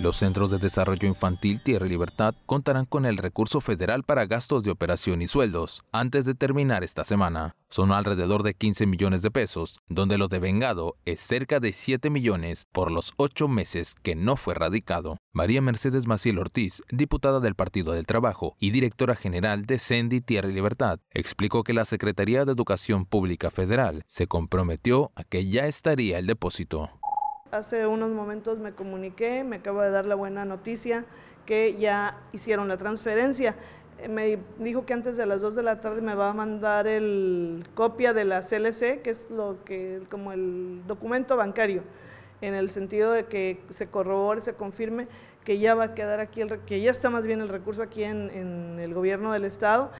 Los Centros de Desarrollo Infantil Tierra y Libertad contarán con el recurso federal para gastos de operación y sueldos antes de terminar esta semana. Son alrededor de 15 millones de pesos, donde lo devengado es cerca de 7 millones por los ocho meses que no fue radicado. María Mercedes Maciel Ortiz, diputada del Partido del Trabajo y directora general de CENDI Tierra y Libertad, explicó que la Secretaría de Educación Pública Federal se comprometió a que ya estaría el depósito. Hace unos momentos me comuniqué, me acaba de dar la buena noticia que ya hicieron la transferencia. Eh, me dijo que antes de las 2 de la tarde me va a mandar el copia de la CLC, que es lo que como el documento bancario, en el sentido de que se corrobore, se confirme que ya va a quedar aquí, el, que ya está más bien el recurso aquí en el gobierno del estado.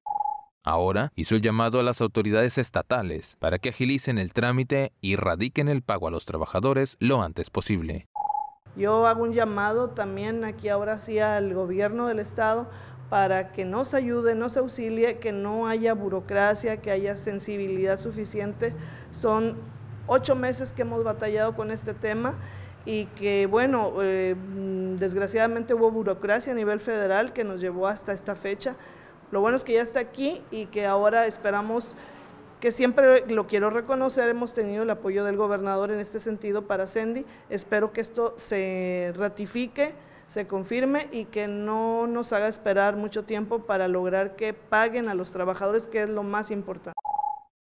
Ahora hizo el llamado a las autoridades estatales para que agilicen el trámite y radiquen el pago a los trabajadores lo antes posible. Yo hago un llamado también aquí ahora sí al gobierno del estado para que nos ayude, nos auxilie, que no haya burocracia, que haya sensibilidad suficiente. Son ocho meses que hemos batallado con este tema y que, bueno, eh, desgraciadamente hubo burocracia a nivel federal que nos llevó hasta esta fecha. Lo bueno es que ya está aquí y que ahora esperamos que siempre lo quiero reconocer, hemos tenido el apoyo del gobernador en este sentido para Sandy. Espero que esto se ratifique, se confirme y que no nos haga esperar mucho tiempo para lograr que paguen a los trabajadores, que es lo más importante.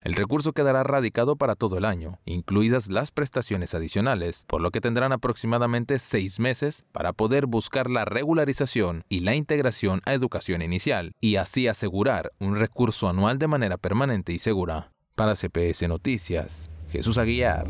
El recurso quedará radicado para todo el año, incluidas las prestaciones adicionales, por lo que tendrán aproximadamente seis meses para poder buscar la regularización y la integración a educación inicial, y así asegurar un recurso anual de manera permanente y segura. Para CPS Noticias, Jesús Aguiar.